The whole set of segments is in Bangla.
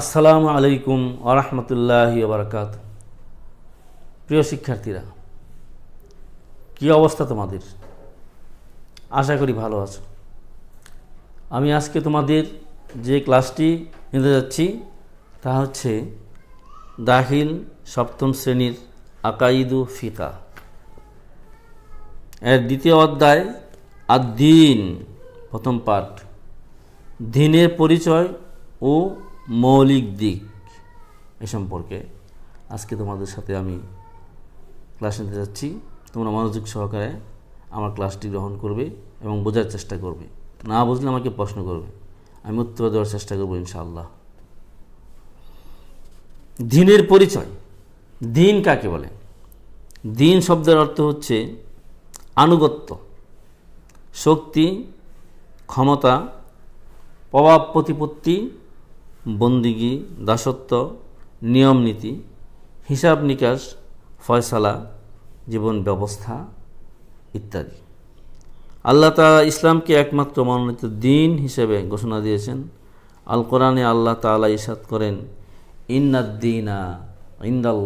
আসসালামু আলাইকুম আরহামতুল্লাহি বারাকাত প্রিয় শিক্ষার্থীরা কি অবস্থা তোমাদের আশা করি ভালো আছো আমি আজকে তোমাদের যে ক্লাসটি নিতে যাচ্ছি তা হচ্ছে দাখিল সপ্তম শ্রেণীর আকাইদু ফিকা এর দ্বিতীয় অধ্যায় আদ্দিন প্রথম পাঠ দিনের পরিচয় ও মৌলিক দিক এ সম্পর্কে আজকে তোমাদের সাথে আমি ক্লাস নিতে যাচ্ছি তোমরা মনোযোগ সহকারে আমার ক্লাসটি গ্রহণ করবে এবং বোঝার চেষ্টা করবে না বুঝলে আমাকে প্রশ্ন করবে আমি উত্তর দেওয়ার চেষ্টা করবো ইনশাআল্লাহ দিনের পরিচয় দিন কাকে বলে দিন শব্দের অর্থ হচ্ছে আনুগত্য শক্তি ক্ষমতা প্রভাব প্রতিপত্তি বন্দিগি দাসত্ব নিয়ম নীতি হিসাব নিকাশ ফয়সালা জীবন ব্যবস্থা ইত্যাদি আল্লাহ তালা ইসলামকে একমাত্র মনোনীত দিন হিসেবে ঘোষণা দিয়েছেন আল কোরআনে আল্লাহ তালা ইসাদ করেন ইন্নাদ্দিনা ইন্দাল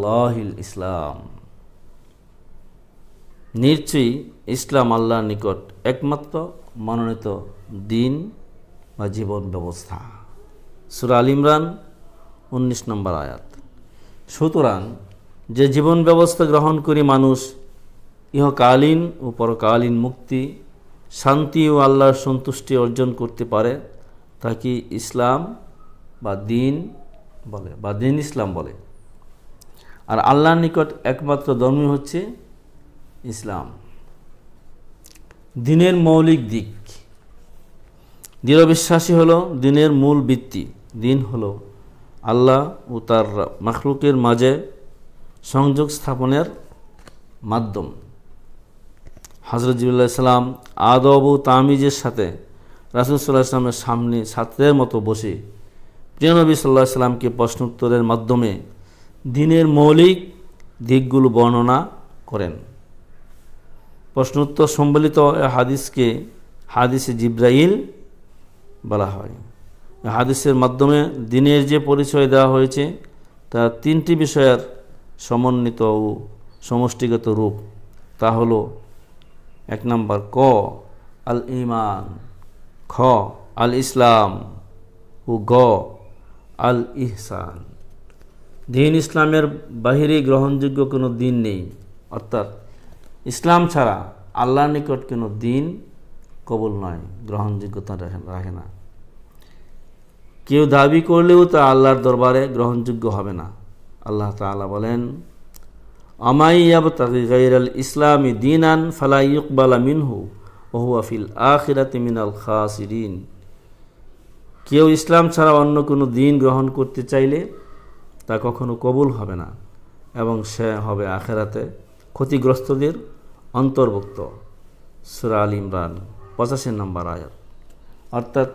ইসলাম নিশ্চয়ই ইসলাম আল্লাহর নিকট একমাত্র মনোনীত দিন বা জীবন ব্যবস্থা সুরা আল ইমরান উনিশ নম্বর আয়াত সুতরাং যে জীবন ব্যবস্থা গ্রহণ করি মানুষ ইহকালীন ও পরকালীন মুক্তি শান্তি ও আল্লাহর সন্তুষ্টি অর্জন করতে পারে তাকে ইসলাম বা দিন বলে বা দিন ইসলাম বলে আর আল্লাহর নিকট একমাত্র ধর্মই হচ্ছে ইসলাম দিনের মৌলিক দিক দৃঢ় বিশ্বাসী হল দিনের মূল ভিত্তি দিন হল আল্লাহ ও তার মখলুকের মাঝে সংযোগ স্থাপনের মাধ্যম হজরত জিবুল্লাহ ইসলাম আদব ও তামিজের সাথে রাসুল সাল্লাহ ইসলামের সামনে ছাত্রের মতো বসে প্রিয়নবী সাল্লাহ সাল্লামকে প্রশ্ন উত্তরের মাধ্যমে দিনের মৌলিক দিকগুলো বর্ণনা করেন প্রশ্নোত্তর সম্বলিত হাদিসকে হাদিসে জিব্রাইল বলা হয় হাদিসের মাধ্যমে দিনের যে পরিচয় দেওয়া হয়েছে তা তিনটি বিষয়ের সমন্বিত ও সমষ্টিগত রূপ তা হল এক নম্বর ক আল ইমান খ আল ইসলাম ও গ আল ইহসান দিন ইসলামের বাহিরে গ্রহণযোগ্য কোনো দিন নেই অর্থাৎ ইসলাম ছাড়া আল্লাহ নিকট কোনো দিন কবল নয় গ্রহণযোগ্যতা রাখে না কেউ দাবি করলেও তা আল্লাহর দরবারে গ্রহণযোগ্য হবে না আল্লাহ তালা বলেন আমাইয়াব তাকি গাইরাল ইসলামী দিন আন মিনহু ইকবালা আফিল ওহুয়াফিল আখিরাতি মিনাল খাসিরিন কেউ ইসলাম ছাড়া অন্য কোনো দিন গ্রহণ করতে চাইলে তা কখনো কবুল হবে না এবং সে হবে আখেরাতে ক্ষতিগ্রস্তদের অন্তর্ভুক্ত সুরা আল ইমরান পঁচাশি নম্বর আয়াত অর্থাৎ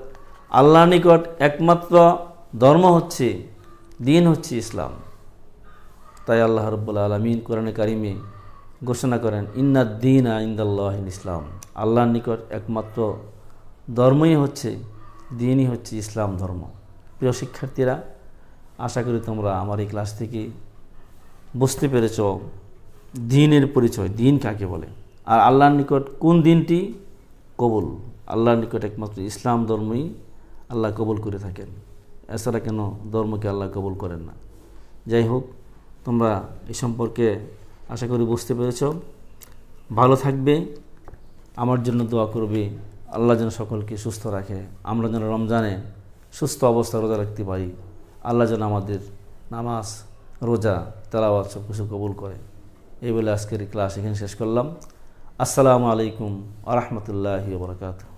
আল্লাহ নিকট একমাত্র ধর্ম হচ্ছে দিন হচ্ছে ইসলাম তাই আল্লাহ রব্বুল্লা আলমিন কোরআনে কারিমে ঘোষণা করেন ইন্না দিন আইন্দাল্লাহ ইসলাম আল্লাহর নিকট একমাত্র ধর্মই হচ্ছে দিনই হচ্ছে ইসলাম ধর্ম প্রিয় শিক্ষার্থীরা আশা করি তোমরা আমার এই ক্লাস থেকে বুঝতে পেরেছ দিনের পরিচয় দিন কাকে বলে আর আল্লাহর নিকট কোন দিনটি কবুল আল্লাহর নিকট একমাত্র ইসলাম ধর্মই আল্লাহ কবুল করে থাকেন এছাড়া কেন ধর্মকে আল্লাহ কবুল করেন না যাই হোক তোমরা এ সম্পর্কে আশা করি বুঝতে পেরেছ ভালো থাকবে আমার জন্য দোয়া করবে আল্লাহ যেন সকলকে সুস্থ রাখে আমরা যেন রমজানে সুস্থ অবস্থা রোজা রাখতে পারি আল্লাহ যেন আমাদের নামাজ রোজা তেলাওয়াত সব কিছু কবুল করে এই বলে আজকের ক্লাস এখানে শেষ করলাম আসসালামু আলাইকুম আ রহমতুল্লাহি বরকাতু